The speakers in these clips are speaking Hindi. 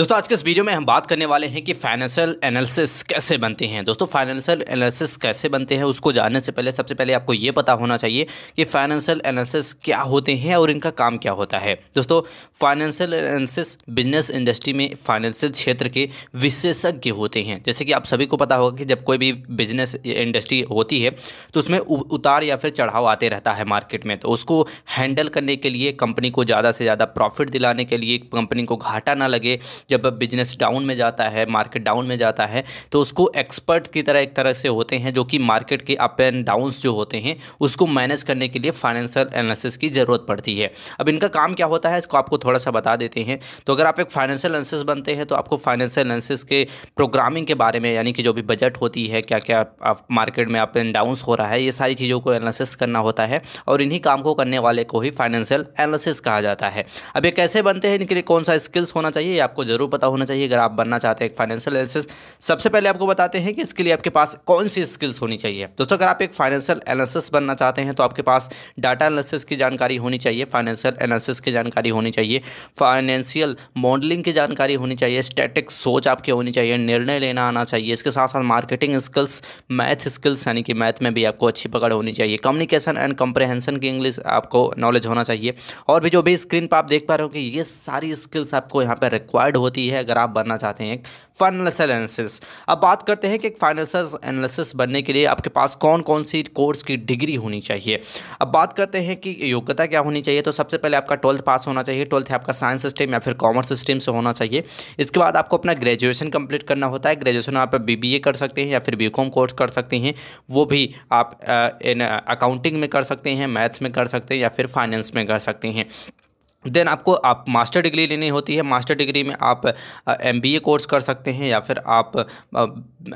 दोस्तों आज के इस वीडियो में हम बात करने वाले हैं कि फाइनेंशियल एनालिसिस कैसे बनते हैं दोस्तों फाइनेंशियल एनालिसिस कैसे बनते हैं उसको जानने से पहले सबसे पहले आपको ये पता होना चाहिए कि फाइनेंशियल एनालिसिस क्या होते हैं और इनका काम क्या होता है दोस्तों फाइनेंशियल एनालिसिस बिजनेस इंडस्ट्री में फाइनेंशियल क्षेत्र के विशेषज्ञ होते हैं जैसे कि आप सभी को पता होगा कि जब कोई भी बिजनेस इंडस्ट्री होती है तो उसमें उतार या फिर चढ़ाव आते रहता है मार्केट में तो उसको हैंडल करने के लिए कंपनी को ज़्यादा से ज़्यादा प्रॉफिट दिलाने के लिए कंपनी को घाटा ना लगे जब बिजनेस डाउन में जाता है मार्केट डाउन में जाता है तो उसको एक्सपर्ट की तरह एक तरह से होते हैं जो कि मार्केट के अप एंड डाउन्स जो होते हैं उसको मैनेज करने के लिए फाइनेंशियल एनालिसिस की ज़रूरत पड़ती है अब इनका काम क्या होता है इसको आपको थोड़ा सा बता देते हैं तो अगर आप एक फाइनेंशियल एनालिसिस बनते हैं तो आपको फाइनेंशियल एनालिसिस के प्रोग्रामिंग के बारे में यानी कि जो भी बजट होती है क्या क्या आप मार्केट में अप एंड डाउन्स हो रहा है ये सारी चीज़ों को एनालिसिस करना होता है और इन्हीं काम को करने वाले को ही फाइनेंशियल एनालिसिस कहा जाता है अब ये कैसे बनते हैं इनके लिए कौन सा स्किल्स होना चाहिए ये आपको ज़रूर पता होना चाहिए अगर आप बनना चाहते हैं एक फाइनेंशियल एनालिसिस सबसे पहले आपको बताते हैं कि इसके लिए आपके पास कौन सी स्किल्स होनी चाहिए दोस्तों अगर आप एक फाइनेंशियल एनालिसिस बनना चाहते हैं तो आपके पास डाटा एनालिसिस की जानकारी होनी चाहिए फाइनेंशियल एनालिसिस की जानकारी होनी चाहिए फाइनेंशियल मॉडलिंग की जानकारी होनी चाहिए स्टेटिक सोच आपकी होनी चाहिए निर्णय लेना आना चाहिए इसके साथ साथ मार्केटिंग स्किल्स मैथ स्किल्स यानी कि मैथ में भी आपको अच्छी पकड़ होनी चाहिए कम्युनिकेशन एंड कंप्रहेंसन की इंग्लिश आपको नॉलेज होना चाहिए और भी जो भी स्क्रीन पर आप देख पा रहे हो कि ये सारी स्किल्स आपको यहाँ पर रिक्वायर्ड होती है अगर आप बनना चाहते हैं एक फाइनेंशियल एनालिसिस अब बात करते हैं कि एक फाइनेंशियल एनालिसिस बनने के लिए आपके पास कौन कौन सी कोर्स की डिग्री होनी चाहिए अब बात करते हैं कि योग्यता क्या होनी चाहिए तो सबसे पहले आपका ट्वेल्थ पास होना चाहिए ट्वेल्थ आपका साइंस स्ट्रीम या फिर कॉमर्स स्ट्रीम से होना चाहिए इसके बाद आपको अपना ग्रेजुएशन कंप्लीट करना होता है ग्रेजुएशन आप बी कर सकते हैं या फिर बी कोर्स कर सकते हैं वो भी आप इन अकाउंटिंग में कर सकते हैं मैथ में कर सकते हैं या फिर फाइनेंस में कर सकते हैं देन आपको आप मास्टर डिग्री लेनी होती है मास्टर डिग्री में आप एम बी ए कोर्स कर सकते हैं या फिर आप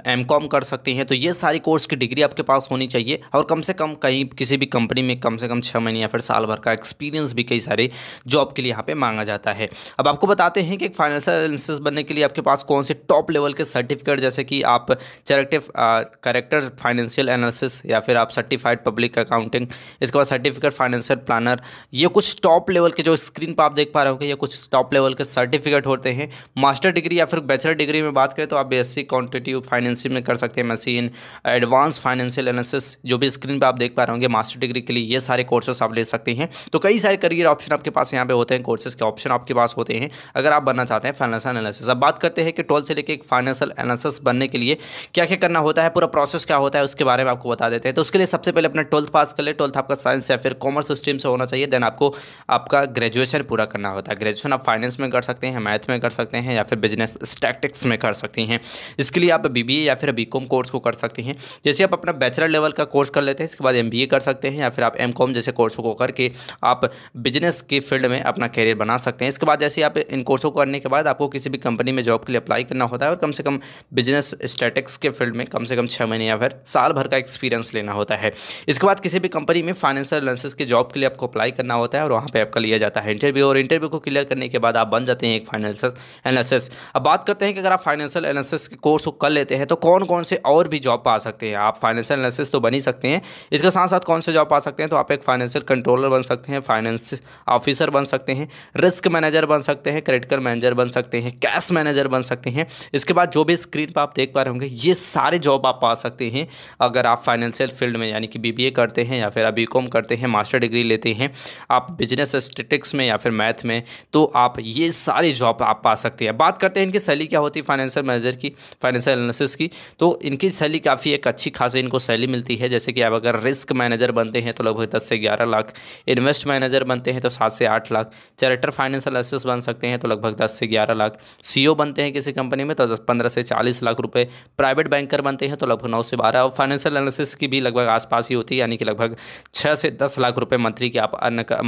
एम कॉम कर सकते हैं तो ये सारी कोर्स की डिग्री आपके पास होनी चाहिए और कम से कम कहीं किसी भी कंपनी में कम से कम छः महीने या फिर साल भर का एक्सपीरियंस भी कई सारे जॉब के लिए यहाँ पे मांगा जाता है अब आपको बताते हैं कि एक फाइनेंशियल एनालिसिस बनने के लिए आपके पास कौन से टॉप लेवल के सर्टिफिकेट जैसे कि आप चैरेक्टिव करेक्टर फाइनेंशियल एनालिसिस या फिर आप सर्टिफाइड पब्लिक अकाउंटिंग इसके बाद सर्टिफिकेट फाइनेंशियल प्लानर ये कुछ टॉप लेवल के जो स्क्रीन पर आप देख पा रहे कि ये कुछ टॉप लेवल के सर्टिफिकेट होते हैं मास्टर डिग्री या फिर बैचलर डिग्री में बात करें तो आप बीएससी क्वांटिटिव फाइनेंसिंग में कर सकते हैं मशीन एडवांस फाइनेंशियल एनालिसिस जो भी स्क्रीन पर आप देख पा रहे होंगे मास्टर डिग्री के लिए ये सारे कोर्सेस आप ले सकते हैं तो कई सारे करियर ऑप्शन आपके पास यहाँ पे होते हैं कोर्सेज के ऑप्शन आपके पास होते हैं अगर आप बनना चाहते हैं फाइनेंशियल एनालिसिस अब बात करते हैं कि ट्वेल्थ से लेकर एक फाइनेंशियल एनालिसिस बनने के लिए क्या क्या करना होता है पूरा प्रोसेस क्या होता है उसके बारे में आपको बता देते हैं तो उसके लिए सबसे पहले अपना ट्वेल्थ पास कर ले ट्वेल्थ आपका साइंस या फिर कॉमर्स स्ट्रीम से होना चाहिए देन आपको आपका ग्रेजुएट ग्रेजुएशन पूरा करना होता है ग्रेजुएशन आप फाइनेंस में कर सकते हैं मैथ में कर सकते हैं या फिर बिजनेस स्टैटिक्स में कर सकती हैं इसके लिए आप बी या फिर बी कोर्स को कर सकती हैं जैसे आप अपना बैचलर लेवल का कोर्स कर लेते हैं इसके बाद एम कर सकते हैं या फिर आप एम जैसे कोर्सों को करके आप बिजनेस की फील्ड में अपना करियर बना सकते हैं इसके बाद जैसे आप इन कोर्सों को करने के बाद आपको किसी भी कंपनी में जॉब के लिए अप्लाई करना होता है और कम से कम बिजनेस स्टैटिक्स के फील्ड में कम से कम छः महीने या फिर साल भर का एक्सपीरियंस लेना होता है इसके बाद किसी भी कंपनी में फाइनेंशियल लेंसेज के जॉब के लिए आपको अप्लाई करना होता है और वहाँ पर आपका लिया जाता है इंटरव्यू और इंटरव्यू को क्लियर करने के बाद आप बन जाते हैं एक फाइनेंशियल एनालिसिस अब बात करते हैं कि अगर आप फाइनेंशियल एनालिसिस के कोर्स को कर लेते हैं तो कौन कौन से और भी जॉब पा सकते हैं आप फाइनेंशियल एनालिसिस तो बन ही सकते हैं इसके साथ साथ कौन से जॉब पा सकते हैं तो आप एक फाइनेंशियल कंट्रोलर बन सकते हैं फाइनेंस ऑफिसर बन सकते हैं रिस्क मैनेजर बन सकते हैं क्रेडिट मैनेजर बन सकते हैं कैश मैनेजर बन सकते हैं इसके बाद जो भी स्क्रीन पर आप देख पा रहे होंगे ये सारे जॉब आप पा सकते हैं अगर आप फाइनेंशियल फील्ड में यानी कि बी करते हैं या फिर आप बी करते हैं मास्टर डिग्री लेते हैं आप बिजनेस स्टेटिक्स में में या फिर मैथ में तो आप ये सारी जॉब आप पा सकते हैं बात करते हैं इनकी सैली क्या होती है फाइनेंशियल मैनेजर की फाइनेंशियल एनालिसिस की तो इनकी सैली काफ़ी एक अच्छी खासी इनको सैली मिलती है जैसे कि आप अगर रिस्क मैनेजर बनते हैं तो लगभग दस से ग्यारह लाख इन्वेस्ट मैनेजर बनते हैं तो सात से आठ लाख चैरेटर फाइनेंशियल एनालिसिस बन सकते हैं तो लगभग दस से ग्यारह लाख सी बनते हैं किसी कंपनी में तो पंद्रह से चालीस लाख रुपये प्राइवेट बैंकर बनते हैं तो लगभग नौ से बारह और फाइनेंशियल एनालिसिस की भी लगभग आसपास ही होती है यानी कि लगभग छः से दस लाख रुपये मंथली की आप अन्य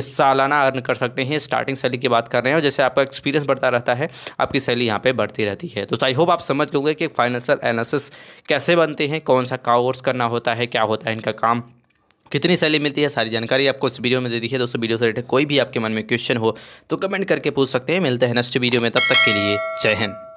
इस सालाना कितना अर्न कर सकते हैं स्टार्टिंग सैली की बात कर रहे हैं जैसे आपका एक्सपीरियंस बढ़ता रहता है आपकी सैली यहाँ पर बढ़ती रहती है तो आई होप आप समझ गए कि फाइनेंशियल एनालिसिस कैसे बनते हैं कौन सा कोर्स करना होता है क्या होता है इनका काम कितनी सैली मिलती है सारी जानकारी आपको इस वीडियो में दे दी है दोस्तों वीडियो से रिलेटेड कोई भी आपके मन में क्वेश्चन हो तो कमेंट करके पूछ सकते हैं मिलते हैं नेक्स्ट वीडियो में तब तक के लिए जय हिंद